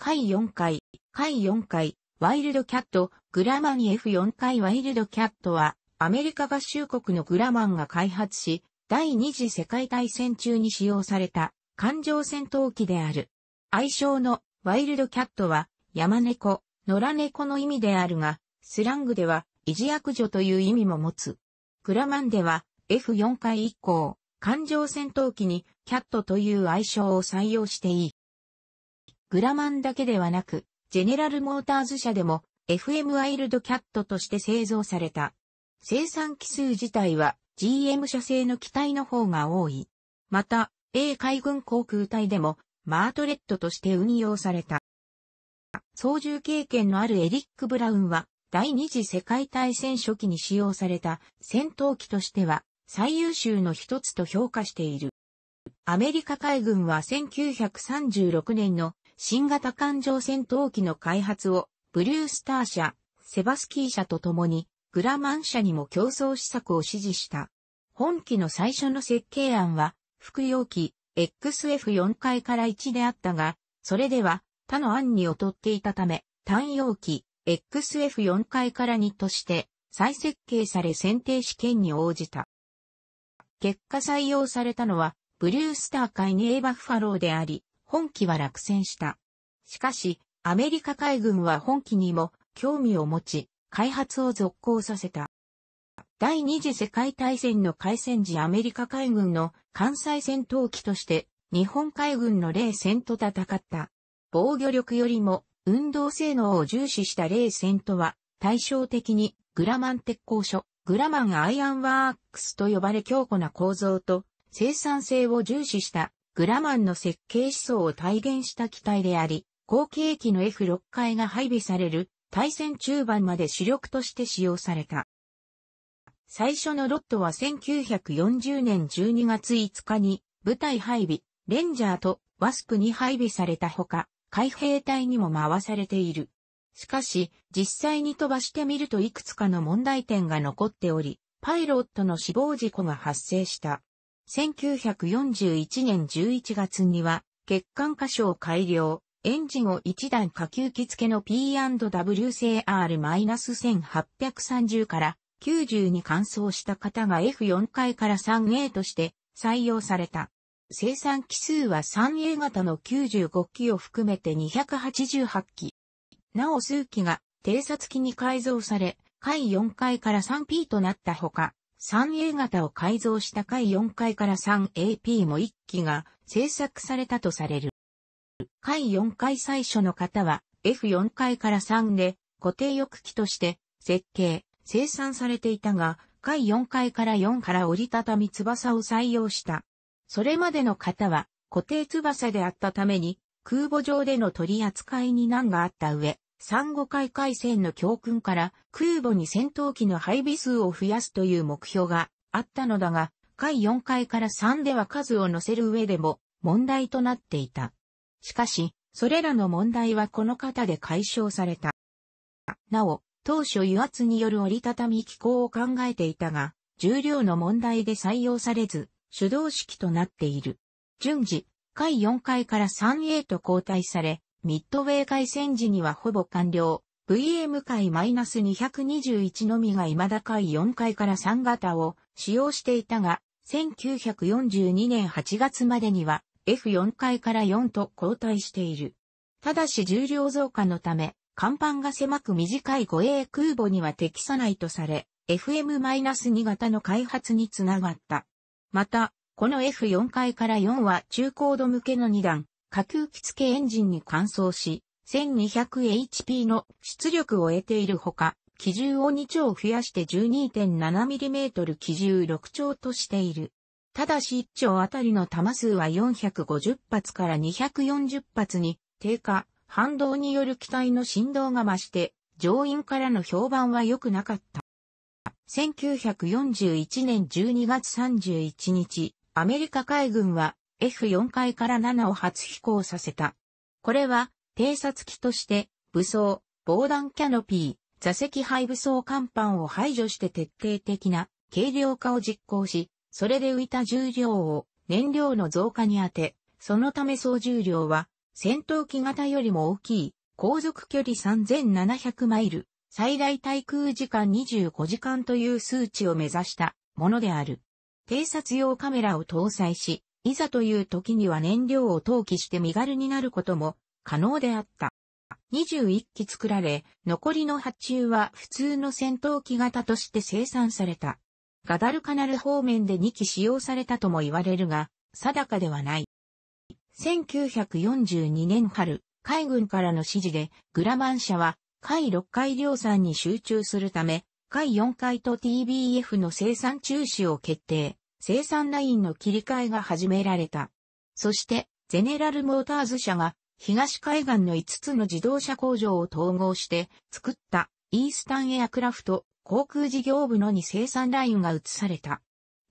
回4回、回4回、ワイルドキャット、グラマン F4 回ワイルドキャットは、アメリカ合衆国のグラマンが開発し、第二次世界大戦中に使用された、艦上戦闘機である。愛称のワイルドキャットは、山猫、野良猫の意味であるが、スラングでは、維持悪女という意味も持つ。グラマンでは、F4 回以降、艦上戦闘機にキャットという愛称を採用していい。グラマンだけではなく、ジェネラルモーターズ社でも FM ワイルドキャットとして製造された。生産機数自体は GM 社製の機体の方が多い。また、A 海軍航空隊でもマートレットとして運用された。操縦経験のあるエリック・ブラウンは第二次世界大戦初期に使用された戦闘機としては最優秀の一つと評価している。アメリカ海軍は1936年の新型艦上戦闘機の開発をブリュースター社、セバスキー社と共にグラマン社にも競争施策を指示した。本機の最初の設計案は副用機 XF4 階から1であったが、それでは他の案に劣っていたため、単容機 XF4 階から2として再設計され選定試験に応じた。結果採用されたのはブリュースター界に A バッファローであり、本機は落選した。しかし、アメリカ海軍は本機にも興味を持ち、開発を続行させた。第二次世界大戦の開戦時アメリカ海軍の関西戦闘機として日本海軍の冷戦と戦った。防御力よりも運動性能を重視した冷戦とは対照的にグラマン鉄工所、グラマンアイアンワークスと呼ばれ強固な構造と生産性を重視したグラマンの設計思想を体現した機体であり、後継機の F6 階が配備される対戦中盤まで主力として使用された。最初のロットは1940年12月5日に部隊配備、レンジャーとワスプに配備されたほか、海兵隊にも回されている。しかし、実際に飛ばしてみるといくつかの問題点が残っており、パイロットの死亡事故が発生した。1941年11月には、欠陥箇所を改良、エンジンを1段下級機付けの P&W 製 R-1830 から90に換装した型が F4 階から 3A として採用された。生産機数は 3A 型の95機を含めて288機。なお数機が偵察機に改造され、階4階から 3P となったほか、3A 型を改造した回4回から 3AP も1機が製作されたとされる。回4回最初の型は F4 回から3で固定翼機として設計、生産されていたが、回4回から4から折りたたみ翼を採用した。それまでの型は固定翼であったために空母上での取り扱いに難があった上、産後海海戦の教訓から空母に戦闘機の配備数を増やすという目標があったのだが、海4回から3では数を乗せる上でも問題となっていた。しかし、それらの問題はこの方で解消された。なお、当初油圧による折りたたみ機構を考えていたが、重量の問題で採用されず、手動式となっている。順次、回4回から 3A と交代され、ミッドウェー海戦時にはほぼ完了。VM 回 -221 のみが未だ回4回から3型を使用していたが、1942年8月までには F4 回から4と交代している。ただし重量増加のため、甲板が狭く短い護衛空母には適さないとされ、FM-2 型の開発につながった。また、この F4 階から4は中高度向けの2段、下空機付けエンジンに換装し、1200HP の出力を得ているほか、機銃を2丁増やして 12.7mm 機銃6丁としている。ただし1丁あたりの弾数は450発から240発に低下、反動による機体の振動が増して、乗員からの評判は良くなかった。1941年12月31日、アメリカ海軍は F4 階から7を初飛行させた。これは、偵察機として、武装、防弾キャノピー、座席配武装甲板を排除して徹底的な軽量化を実行し、それで浮いた重量を燃料の増加に当て、そのため総重量は戦闘機型よりも大きい、航続距離3700マイル、最大滞空時間25時間という数値を目指したものである。偵察用カメラを搭載し、いざという時には燃料を投棄して身軽になることも可能であった。21機作られ、残りの発注は普通の戦闘機型として生産された。ガダルカナル方面で2機使用されたとも言われるが、定かではない。1942年春、海軍からの指示で、グラマン社は、海6海量産に集中するため、海4海と TBF の生産中止を決定。生産ラインの切り替えが始められた。そして、ゼネラルモーターズ社が東海岸の5つの自動車工場を統合して作ったイースタンエアクラフト航空事業部のに生産ラインが移された。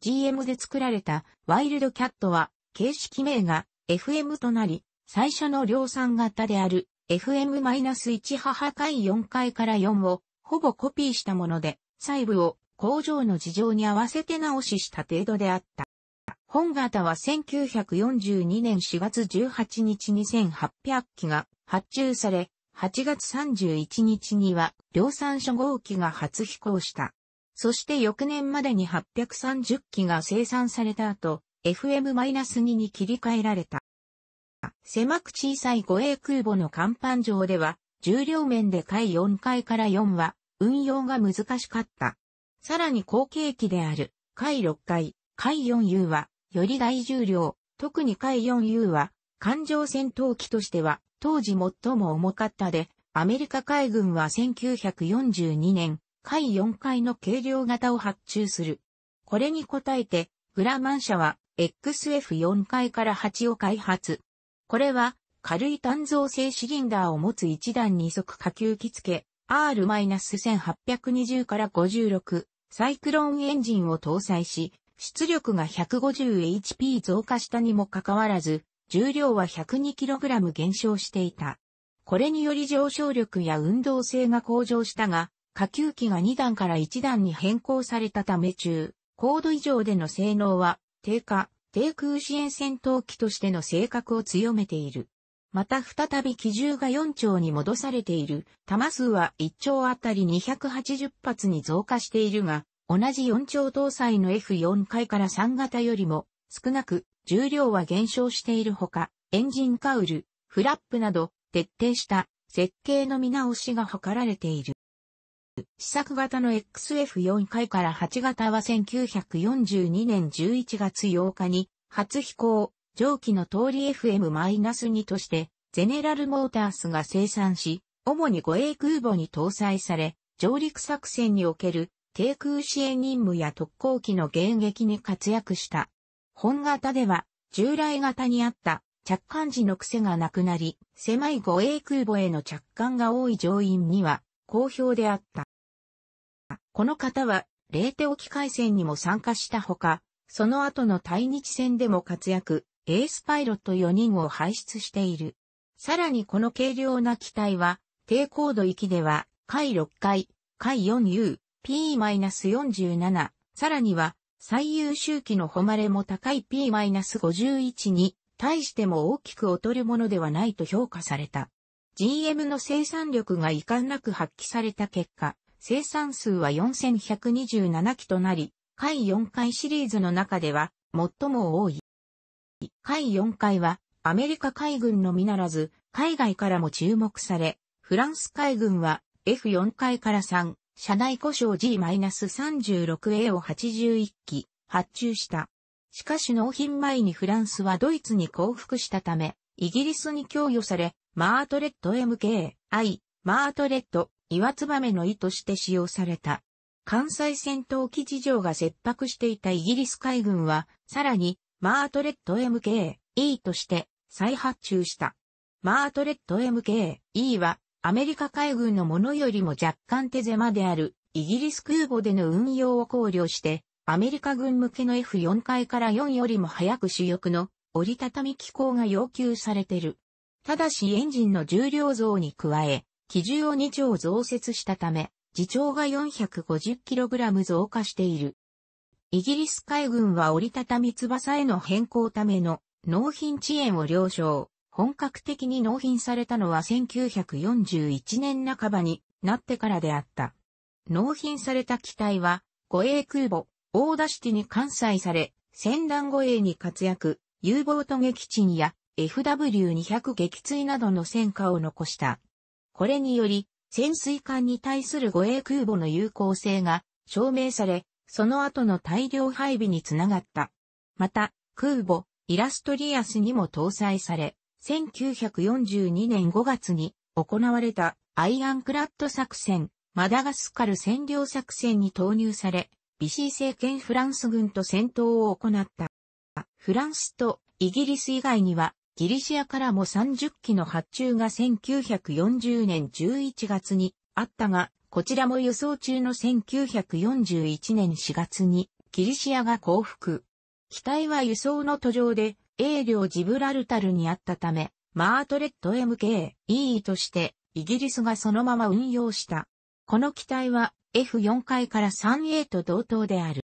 GM で作られたワイルドキャットは形式名が FM となり、最初の量産型である FM-1 母回4回から4をほぼコピーしたもので細部を工場の事情に合わせて直しした程度であった。本型は1942年4月18日に1800機が発注され、8月31日には量産初号機が初飛行した。そして翌年までに830機が生産された後、FM-2 に切り替えられた。狭く小さい護衛空母の甲板上では、重量面で回4回から4は運用が難しかった。さらに後継機である、回6回、回 4U は、より大重量、特に回 4U は、艦上戦闘機としては、当時最も重かったで、アメリカ海軍は1942年、回4回の軽量型を発注する。これに応えて、グラマン社は XF4 回から8を開発。これは、軽い単造製シリンダーを持つ一段二足下級機付け、R-1820 から56、サイクロンエンジンを搭載し、出力が 150HP 増加したにもかかわらず、重量は 102kg 減少していた。これにより上昇力や運動性が向上したが、下級機が2段から1段に変更されたため中、高度以上での性能は低下、低空支援戦闘機としての性格を強めている。また再び基銃が4丁に戻されている、弾数は1丁あたり280発に増加しているが、同じ4丁搭載の F4 回から3型よりも少なく重量は減少しているほか、エンジンカウル、フラップなど徹底した設計の見直しが図られている。試作型の XF4 回から8型は1942年11月8日に初飛行、上記の通り FM-2 として、ゼネラルモータースが生産し、主に護衛空母に搭載され、上陸作戦における低空支援任務や特攻機の迎撃に活躍した。本型では、従来型にあった着艦時の癖がなくなり、狭い護衛空母への着艦が多い乗員には好評であった。この方は、冷テ沖海戦にも参加したほか、その後の対日戦でも活躍、エースパイロット4人を輩出している。さらにこの軽量な機体は、低高度域では、回6回、回 4U、P-47、さらには、最優秀機の誉れも高い P-51 に、対しても大きく劣るものではないと評価された。GM の生産力が遺憾なく発揮された結果、生産数は4127機となり、回4回シリーズの中では最も多い。回4回は、アメリカ海軍のみならず、海外からも注目され、フランス海軍は F4 回から3、車内故障 G-36A を81機発注した。しかし納品前にフランスはドイツに降伏したため、イギリスに供与され、マートレット MKI、マートレット、岩ツバメの意として使用された。関西戦闘機事情が切迫していたイギリス海軍は、さらにマートレット MKE として再発注した。マートレット MKE はアメリカ海軍のものよりも若干手狭であるイギリス空母での運用を考慮してアメリカ軍向けの F4 回から4よりも早く主翼の折りたたみ機構が要求されてる。ただしエンジンの重量増に加え、機重を2丁増設したため、次長が 450kg 増加している。イギリス海軍は折りたたみ翼への変更ための納品遅延を了承。本格的に納品されたのは1941年半ばになってからであった。納品された機体は護衛空母、オーダシティに関西され、船団護衛に活躍、U ボート撃沈や FW200 撃墜などの戦果を残した。これにより、潜水艦に対する護衛空母の有効性が証明され、その後の大量配備につながった。また、空母、イラストリアスにも搭載され、1942年5月に行われたアイアンクラッド作戦、マダガスカル占領作戦に投入され、ビシー政権フランス軍と戦闘を行った。フランスとイギリス以外には、ギリシアからも30機の発注が1940年11月にあったが、こちらも輸送中の1941年4月に、キリシアが降伏。機体は輸送の途上で、英領ジブラルタルにあったため、マートレット MK、EE として、イギリスがそのまま運用した。この機体は、F4 階から 3A と同等である。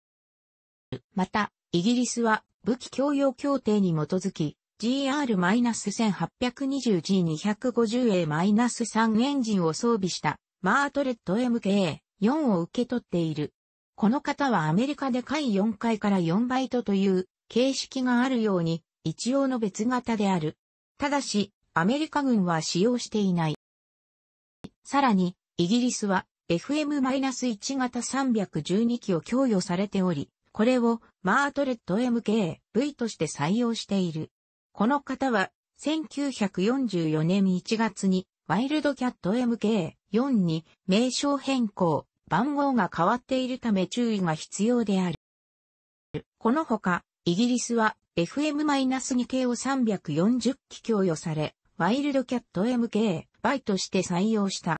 また、イギリスは、武器供与協定に基づき、GR-1820G250A-3 エンジンを装備したマートレット MK4 を受け取っている。この方はアメリカで下位4階から4バイトという形式があるように一応の別型である。ただし、アメリカ軍は使用していない。さらに、イギリスは FM-1 型312機を供与されており、これをマートレット MKV として採用している。この方は1944年1月にワイルドキャット MK 4に名称変更、番号が変わっているため注意が必要である。このほか、イギリスは FM-2 系を340機供与され、ワイルドキャット MK、バイとして採用した。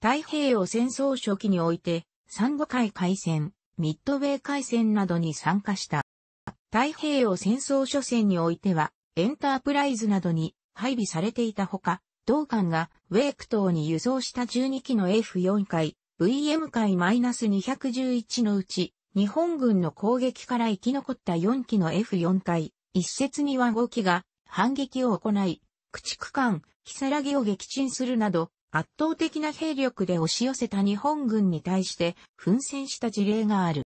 太平洋戦争初期において、三五海海戦、ミッドウェー海戦などに参加した。太平洋戦争初戦においては、エンタープライズなどに配備されていたほか、同艦がウェーク島に輸送した12機の F4 回 VM 回 -211 のうち、日本軍の攻撃から生き残った4機の F4 回、一説には5機が反撃を行い、駆逐艦、キサラギを撃沈するなど、圧倒的な兵力で押し寄せた日本軍に対して奮戦した事例がある。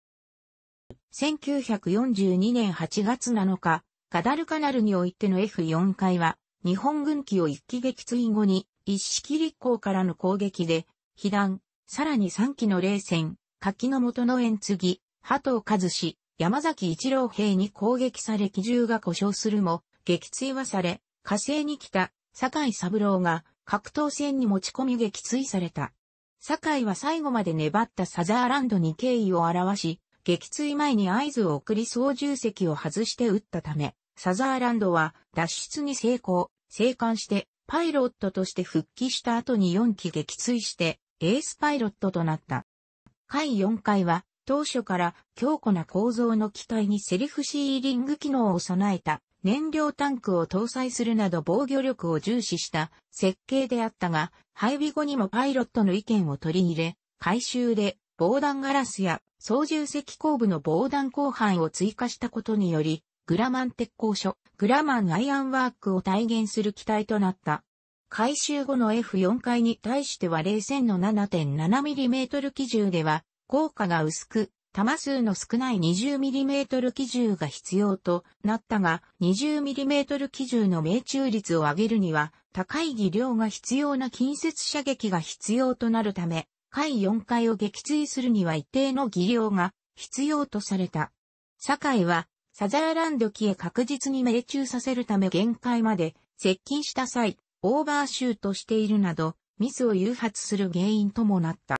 1942年8月7日、ガダルカナルにおいての F4 回は、日本軍機を一機撃墜後に、一式立港からの攻撃で、被弾、さらに三機の冷戦、柿の元の縁継ぎ、鳩藤和氏、山崎一郎兵に攻撃され機銃が故障するも、撃墜はされ、火星に来た、坂井三郎が、格闘戦に持ち込み撃墜された。坂井は最後まで粘ったサザーランドに敬意を表し、撃墜前に合図を送り操縦席を外して撃ったため、サザーランドは脱出に成功、生還してパイロットとして復帰した後に4機撃墜してエースパイロットとなった。回4回は当初から強固な構造の機体にセルフシーリング機能を備えた燃料タンクを搭載するなど防御力を重視した設計であったが、配備後にもパイロットの意見を取り入れ、改修で防弾ガラスや操縦席後部の防弾後半を追加したことにより、グラマン鉄工所、グラマンアイアンワークを体現する機体となった。改修後の F4 階に対しては零戦の 7.7mm 基銃では、効果が薄く、弾数の少ない 20mm 基銃が必要となったが、20mm 基銃の命中率を上げるには、高い技量が必要な近接射撃が必要となるため、回4階を撃墜するには一定の技量が必要とされた。堺はサザーランド機へ確実に命中させるため限界まで接近した際、オーバーシュートしているなど、ミスを誘発する原因ともなった。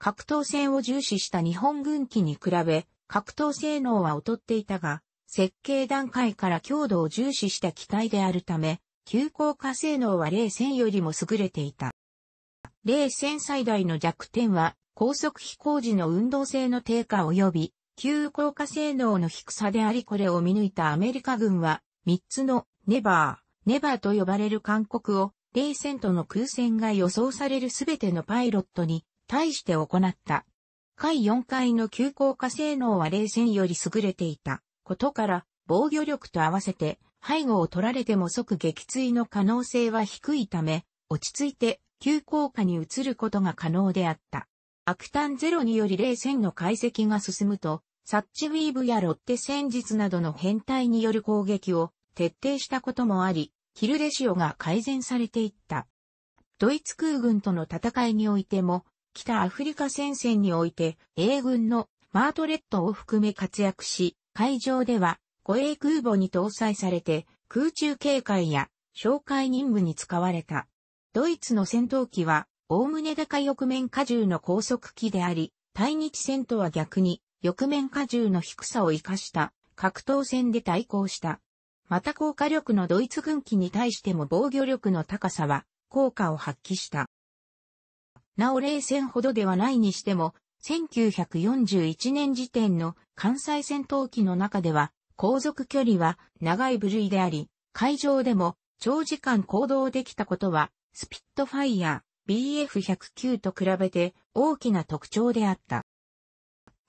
格闘戦を重視した日本軍機に比べ、格闘性能は劣っていたが、設計段階から強度を重視した機体であるため、急降下性能は冷戦よりも優れていた。冷戦最大の弱点は、高速飛行時の運動性の低下及び急降下性能の低さでありこれを見抜いたアメリカ軍は、3つのネバー、ネバーと呼ばれる勧告を、冷戦との空戦が予想されるすべてのパイロットに対して行った。回4回の急降下性能は冷戦より優れていたことから、防御力と合わせて背後を取られても即撃墜の可能性は低いため、落ち着いて急降下に移ることが可能であった。アクタンゼロにより冷戦の解析が進むと、サッチウィーブやロッテ戦術などの変態による攻撃を徹底したこともあり、キルレシオが改善されていった。ドイツ空軍との戦いにおいても、北アフリカ戦線において、英軍のマートレットを含め活躍し、海上では護衛空母に搭載されて、空中警戒や哨戒任務に使われた。ドイツの戦闘機は、おおむね高翼面荷重の高速機であり、対日戦とは逆に、翼面荷重の低さを生かした格闘戦で対抗した。また高火力のドイツ軍機に対しても防御力の高さは効果を発揮した。なお冷戦ほどではないにしても、1941年時点の関西戦闘機の中では、航続距離は長い部類であり、海上でも長時間行動できたことは、スピットファイヤー、BF109 と比べて大きな特徴であった。